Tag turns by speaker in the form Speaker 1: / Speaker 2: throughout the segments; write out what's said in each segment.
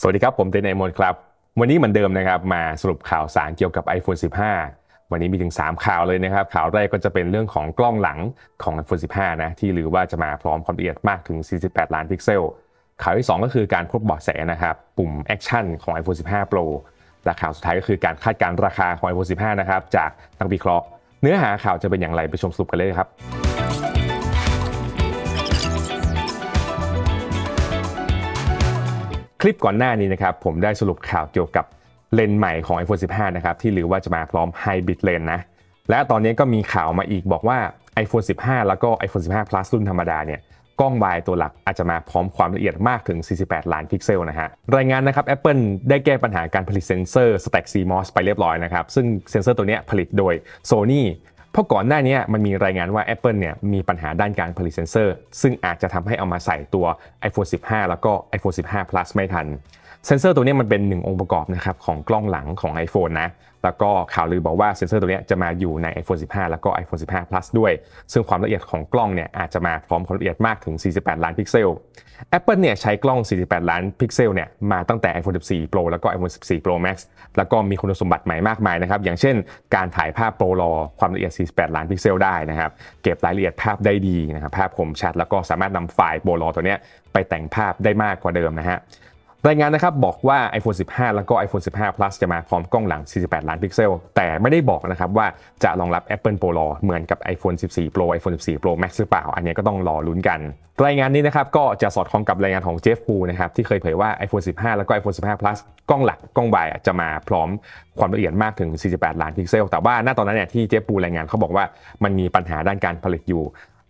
Speaker 1: สวัสดีครับผมเตนไอมอนครับ วันนี้เหมือนเดิมนะครับมาสรุปข่าวสารเกี่ยวกับ iPhone 15 วันนี้มีถึง 3 ข่าวเลยนะครับ ข่าวแรกก็จะเป็นเรื่องของกล้องหลังของ iPhone 15 นะ ที่หรือว่าจะมาพร้อมความละเอียดมากถึง 48 ล้านพิกเซล ข่าวที่ 2 ก็คือการพบเบาะแสนะครับปุ่มแอคชั่นของ iPhone 15 Pro และข่าวสุดท้ายก็คือการคาดการราคาของ iPhone 15นะครับจากนักวิเคราะห์เนื้อหาข่าวจะเป็นอย่างไรไปชมสรุปกันเลยครับคลิปก่อนหน้านี้นะครับผมได้สรุปข่าวเกี่ยวกับเลนใหม่ของ iPhone 15 นะครับที่หรือว่าจะมาพร้อมไฮบริดเลนนะและตอนนี้ก็มีข่าวมาอีกบอกว่า iPhone 15 แล้วก็ iPhone 15 Plus รุ่นธรรมดาเนี่ยกล้องวายตัวหลักอาจจะมาพร้อมความละเอียดมากถึง 48 ล้านพิกเซลนะฮะรายงานนะครับ Apple ได้แก้ปัญหาการผลิตเซนเซอร์ Stack CMOS ไปเรียบร้อยนะครับซึ่งเซนเซอร์ตัวนี้ผลิตโดย Sony พราะก่อนหน้านี้มันมีรายงานว่า Apple เนี่ยมีปัญหาด้านการผลิตเซนเซอร์ ซึ่งอาจจะทำให้เอามาใส่ตัว iPhone 15 แล้วก็ iPhone 15 Plus ไม่ทันเซนเซอร์ตัวนี้มันเป็นหนึ่งองค์ประกอบนะครับของกล้องหลังของ iPhone นะ แล้วก็ข่าวลือบอกว่าเซนเซอร์ตัวนี้จะมาอยู่ใน iPhone 15 แล้วก็ iPhone 15 Plus ด้วย ซึ่งความละเอียดของกล้องเนี่ยอาจจะมาพร้อมความละเอียดมากถึง 48 ล้านพิกเซล Apple เนี่ยใช้กล้อง 48 ล้านพิกเซลเนี่ยมาตั้งแต่ iPhone 14 Pro แล้วก็ iPhone 14 Pro Max แล้วก็มีคุณสมบัติใหม่มากมายนะครับ อย่างเช่นการถ่ายภาพโปรรอความละเอียด48ล้านพิกเซลได้นะครับ เก็บรายละเอียดภาพได้ดีนะครับภาพคมชัด แล้วก็สามารถนาไฟล์โปรรอตัวนี้ไปแต่งภาพได้มากกว่าเดิมนะฮะรายงานนะครับบอกว่า iPhone 15 แล้วก็ iPhone 15 Plus จะมาพร้อมกล้องหลัง 48 ล้านพิกเซล แต่ไม่ได้บอกนะครับว่าจะรองรับ Apple Pro รอเหมือนกับ iPhone 14 Pro iPhone 14 Pro Max หรือเปล่า อันนี้ก็ต้องรอลุ้นกัน รายงานนี้นะครับก็จะสอดคล้องกับรายงานของ j e ฟ f Hu นะครับที่เคยเผยว่า iPhone 15 แล้วก็ iPhone 15 Plus กล้องหลักกล้องใายจะมาพร้อมความละเอียดมากถึง 48 ล้านพิกเซล แต่ว่าหน้าตอนนั้นเนี่ยที่ j e ฟ f Hu รายงานเขาบอกว่ามันมีปัญหาด้านการผลิตอยู่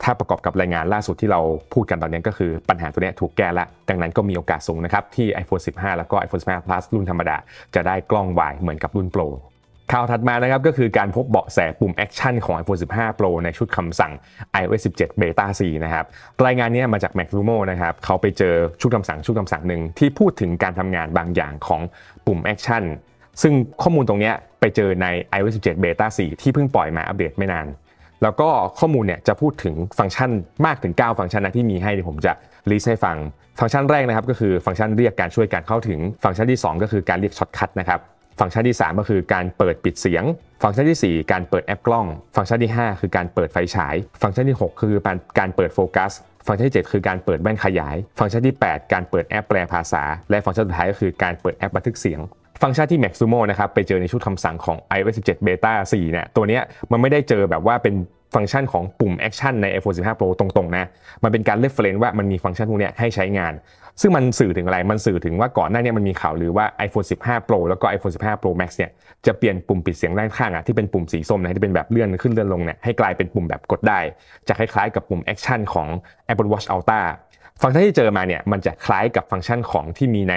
Speaker 1: ถ้าประกอบกับรายงานล่าสุดที่เราพูดกันตอนนี้ก็คือปัญหาตัวนี้ถูกแก้ละ ดังนั้นก็มีโอกาสสูงนะครับที่ iPhone 15 แล้วก็ iPhone 15 Plus รุ่นธรรมดาจะได้กล้องวายเหมือนกับรุ่นโปรข่าวถัดมานะครับก็คือการพบเบาะแสปุ่มแอคชั่นของ iPhone 15 Pro ในชุดคำสั่ง iOS 17 Beta 4 นะครับรายงานนี้มาจาก MacRumo นะครับเขาไปเจอชุดคำสั่งชุดคำสั่งหนึ่งที่พูดถึงการทำงานบางอย่างของปุ่มแอคชั่นซึ่งข้อมูลตรงนี้ไปเจอใน iOS 17 Beta 4 ที่เพิ่งปล่อยมาอัปเดตไม่นานแล้วก็ข้อมูลเนี่ยจะพูดถึงฟังก์ชันมากถึง 9 ฟังก์ชันนะที่มีให้เียผมจะรีสให้ฟัง ฟังก์ชันแรกนะครับก็คือ ฟังก์ชันเรียกการช่วยการเข้าถึง ฟังก์ชันที่ 2 ก็คือการเรียกช็อตคัทนะครับ ฟังก์ชันที่ 3 ก็คือการเปิดปิดเสียง ฟังก์ชันที่ 4 การเปิดแอปกล้อง ฟังก์ชันที่ 5 คือการเปิดไฟฉาย ฟังก์ชันที่ 6คือการเปิดโฟกัส ฟังก์ชันที่7คือการเปิดแว่นขยาย ฟังก์ชันที่ 8 การเปิดแอปแปลภาษา และฟังก์ชันสุดท้ายก็คือการเปิดแอปบันทึกเสียงฟังก์ชันที่ Maximo นะครับไปเจอในชุดคำสั่งของ iOS 17 Beta 4 เนี่ยตัวเนี้ยมันไม่ได้เจอแบบว่าเป็นฟังก์ชันของปุ่มแอคชั่นใน iPhone 15 Pro ตรงๆนะมันเป็นการเลฟเฟรนว่ามันมีฟังก์ชันพวกนี้ให้ใช้งาน ซึ่งมันสื่อถึงอะไร มันสื่อถึงว่าก่อนหน้านี้มันมีข่าว หรือว่า iPhone 15 Pro แล้วก็ iPhone 15 Pro Max เนี่ยจะเปลี่ยนปุ่มปิดเสียงด้านข้างอ่ะที่เป็นปุ่มสีส้มนะที่เป็นแบบเลื่อนขึ้นเลื่อนลงเนี่ยให้กลายเป็นปุ่มแบบกดได้ จะคล้ายๆกับปุ่มแอคชั่นของ Apple Watch Ultra ฟังก์ชันที่เจอมาเนี่ยมันจะคล้ายกับฟังก์ชันของที่มีใน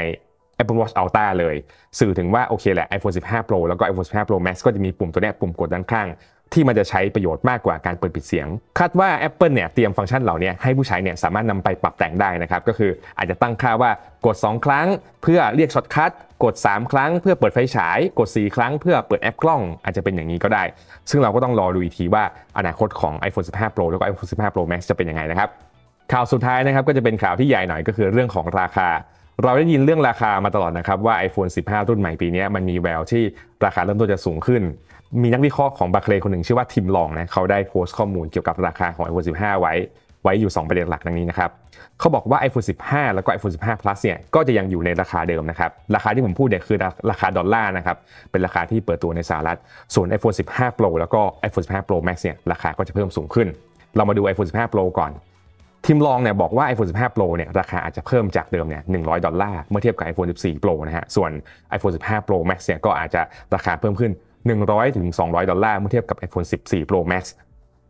Speaker 1: Apple Watch Ultra เลย สื่อถึงว่าโอเคแหละ iPhone 15 Pro แล้วก็ iPhone 15 Pro Max ก็จะมีปุ่มตัวนี้ปุ่มกดด้านข้าง ที่มันจะใช้ประโยชน์มากกว่าการเปิดปิดเสียงคาดว่า Apple เนี่ยเตรียมฟังก์ชันเหล่านี้ให้ผู้ใช้เนี่ยสามารถนำไปปรับแต่งได้นะครับ ก็คืออาจจะตั้งค่าว่ากด 2 ครั้ง เพื่อเรียกช็อตคัทกด 3 ครั้งเพื่อเปิดไฟฉาย กด 4 ครั้งเพื่อเปิดแอปกล้องอาจจะเป็นอย่างนี้ก็ได้ ซึ่งเราก็ต้องรอดูอีกทีว่าอนาคตของ iPhone 15 Pro แล้วก็ iPhone 15 Pro Max จะเป็นยังไงนะครับข่าวสุดท้ายนะครับก็จะเป็นข่าวที่ใหญ่หน่อยก็คือเรื่องของราคาเราได้ยินเรื่องราคามาตลอดนะครับว่า iPhone 15 รุ่นใหม่ปีนี้มันมีแววที่ราคาเริ่มต้นจะสูงขึ้น มีนักวิเคราะห์ของบาเคลคนหนึ่งชื่อว่าทิมลองนะเขาได้โพสต์ข้อมูลเกี่ยวกับราคาของ iPhone 15 ไว้ ไว้อยู่ 2 ประเด็นหลักดังนี้นะครับ เขาบอกว่า iPhone 15 แล้วก็ iPhone 15 plus เนี่ยก็จะยังอยู่ในราคาเดิมนะครับ ราคาที่ผมพูดเนี่ยคือราคาดอลลาร์นะครับเป็นราคาที่เปิดตัวในสหรัฐ ส่วน iPhone 15 Pro แล้วก็ iPhone 15 Pro Max เนี่ยราคาก็จะเพิ่มสูงขึ้น เรามาดู iPhone 15 Pro ก่อนทีมลองเนี่ยบอกว่า iPhone 15 Pro เนี่ยราคาอาจจะเพิ่มจากเดิมเนี่ย 100 ดอลลาร์ เมื่อเทียบกับ iPhone 14 Pro นะฮะ ส่วน iPhone 15 Pro Max เนี่ยก็อาจจะราคาเพิ่มขึ้น 100 ถึง 200 ดอลลาร์ เมื่อเทียบกับ iPhone 14 Pro Max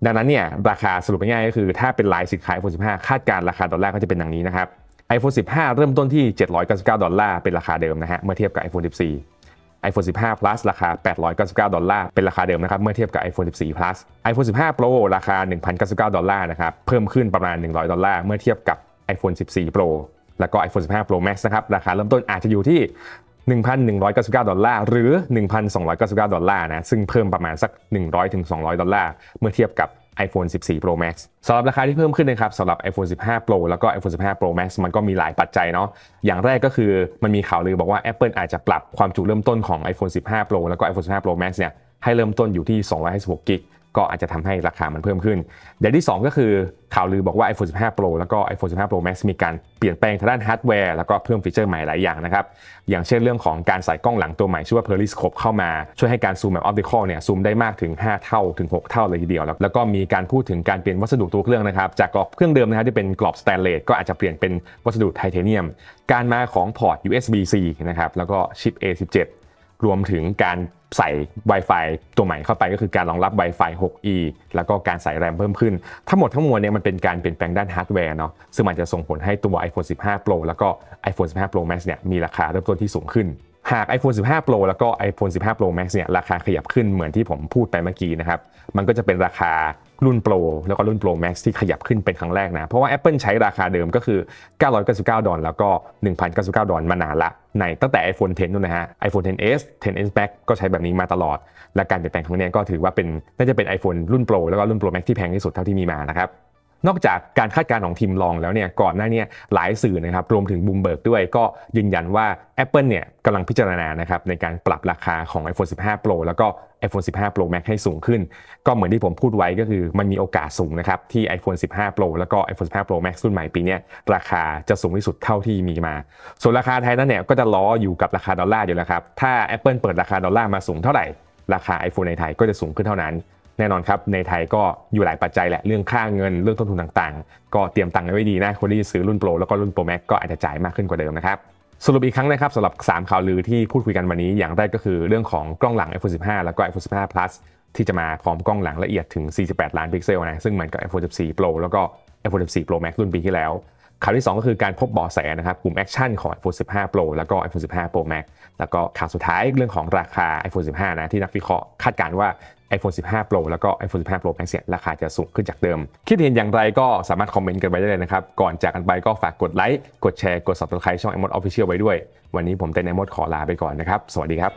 Speaker 1: ดังนั้นเนี่ยราคาสรุปง่ายๆก็คือ ถ้าเป็นลายสินค้า iPhone 15 คาดการราคาดอลลาร์ก็จะเป็นดังนี้นะครับ iPhone 15 เริ่มต้นที่ 799 ดอลลาร์ เป็นราคาเดิมนะฮะ เมื่อเทียบกับ iPhone 14 iPhone 15 plus ราคา 899 ดอลลาร์ เป็นราคาเดิมนะครับ เมื่อเทียบกับ iPhone 14 plus iPhone 15 Pro ราคา1,099 ดอลลาร์นะครับ เพิ่มขึ้นประมาณ 100 ดอลลาร์ เมื่อเทียบกับ iPhone 14 Pro แล้วก็ iPhone 15 Pro Max นะครับ ราคาเริ่มต้นอาจจะอยู่ที่ 1,199 ดอลลาร์ หรือ 1,299 ดอลลาร์นะ ซึ่งเพิ่มประมาณสัก 100-200 ดอลลาร์ เมื่อเทียบกับ iPhone 14 Pro Max สำหรับราคาที่เพิ่มขึ้นนะครับสำหรับ iPhone 15 Pro แล้วก็ iPhone 15 Pro Max มันก็มีหลายปัจจัยเนาะ อย่างแรกก็คือมันมีข่าวลือบอกว่า Apple อาจจะปรับความจุเริ่มต้นของ iPhone 15 Pro แล้วก็ iPhone 15 Pro Max เนี่ยให้เริ่มต้นอยู่ที่ 256กิกก็อาจจะทำให้ราคามันเพิ่มขึ้นอย่างที่ 2 ก็คือข่าวลือบอกว่า iPhone 15 Pro แล้วก็ iPhone 15 Pro Max มีการเปลี่ยนแปลงทางด้านฮาร์ดแวร์ แล้วก็เพิ่มฟีเจอร์ใหม่หลายอย่างนะครับ อย่างเช่นเรื่องของการใส่กล้องหลังตัวใหม่ชื่อว่า Periscope เข้ามา ช่วยให้การซูมแบบออปติคอลเนี่ยซูมได้มากถึง 5 เท่าถึง 6 เท่าเลยทีเดียว แล้วก็มีการพูดถึงการเปลี่ยนวัสดุตัวเครื่องนะครับจากกรอบเครื่องเดิมนะครับที่เป็นกรอบสแตนเลสก็อาจจะเปลี่ยนเป็นวัสดุไทเทเนียม การมาของพอร์ต USB-C นะครับแล้วก็ชิป A17 รวมถึงการใส่ Wi-Fi ตัวใหม่เข้าไปก็คือการรองรับ Wi-Fi 6E แล้วก็การใส่แรมเพิ่มขึ้น ทั้งหมดทั้งมวลเนี่ยมันเป็นการเปลี่ยนแปลงด้านฮาร์ดแวร์เนาะ ซึ่งมันจะส่งผลให้ตัว iPhone 15 Pro แล้วก็ iPhone 15 Pro Max เนี่ยมีราคาเริ่มต้นที่สูงขึ้น หาก iPhone 15 Pro แล้วก็ iPhone 15 Pro Max เนี่ยราคาขยับขึ้นเหมือนที่ผมพูดไปเมื่อกี้นะครับ มันก็จะเป็นราคารุ่น Pro แล้วก็รุ่น Pro Max ที่ขยับขึ้นเป็นครั้งแรกนะเพราะว่า Apple ใช้ราคาเดิมก็คือ 999 ดอลแล้วก็ 1,099 ดอลมานานละ ในตั้งแต่ iPhone 10นู่นนะฮะ iPhone 10s 10s Max ก็ใช้แบบนี้มาตลอด และการเปลี่ยนแปลงครั้งนี้ก็ถือว่าเป็น น่าจะเป็น iPhone รุ่น Pro แล้วก็รุ่น Pro Max ที่แพงที่สุดเท่าที่มีมานะครับนอกจากการคาดการณ์ของทีมลองแล้วเนี่ย ก่อนหน้านี้หลายสื่อนะครับรวมถึงบูมเบิร์กด้วยก็ยืนยันว่า Apple เนี่ยกำลังพิจารณานะครับในการปรับราคาของ iPhone 15 Pro แล้วก็ iPhone 15 Pro Max ให้สูงขึ้น ก็เหมือนที่ผมพูดไว้ก็คือมันมีโอกาสสูงนะครับที่ iPhone 15 Pro แล้วก็ iPhone 15 Pro Max รุ่นใหม่ปีนี้ราคาจะสูงที่สุดเท่าที่มีมา ส่วนราคาไทยนั้นเนี่ยก็จะล้ออยู่กับราคาดอลลาร์อยู่แล้วครับ ถ้า Apple เปิดราคาดอลลาร์มาสูงเท่าไหร่ ราคา iPhone ในไทยก็จะสูงขึ้นเท่านั้นแน่นอนครับในไทยก็อยู่หลายปัจจัยแหละเรื่องค่าเงิน เรื่องต้นทุนต่างๆ ก็เตรียมตังค์ไว้ดีนะ คนที่ซื้อรุ่นโปรแล้วก็รุ่นโปรแม็กก็อาจจะจ่ายมากขึ้นกว่าเดิมนะครับ สรุปอีกครั้งนะครับสำหรับ 3ข่าวลือที่พูดคุยกันวันนี้ อย่างแรกก็คือเรื่องของกล้องหลัง iPhone 15 แล้วก็ iPhone 15 Plus ที่จะมาพร้อมกล้องหลังละเอียดถึง48 ล้านพิกเซลนะซึ่งเหมือนกับ iPhone 14 Pro แล้วก็ iPhone 14 Pro Max รุ่นปีที่แล้วข่าวที่ 2 ก็คือการพบบอแสนะครับกลุ่มแอคชั่นของ iPhone 15 Pro แล้วก็ iPhone 15 Pro Max แล้วก็ข่าวสุดท้ายเรื่องของราคา iPhone 15นะที่นักวิเคราะห์คาดการณ์ว่า iPhone 15 Pro แล้วก็ iPhone 15 Pro Max เนี่ยราคาจะ สูง ขึ้นจาก เดิม คิดเห็นอย่างไรก็สามารถ คอมเมนต์ กันไปได้เลย นะครับ ก่อนจาก กันไปก็ฝาก กด ไลค์ กดแชร์ กด Subscribe ช่อง i m o d Official ไว้ด้วย วันนี้ผมเต้น i m มดขอลาไปก่อน นะครับ สวัสดีครับ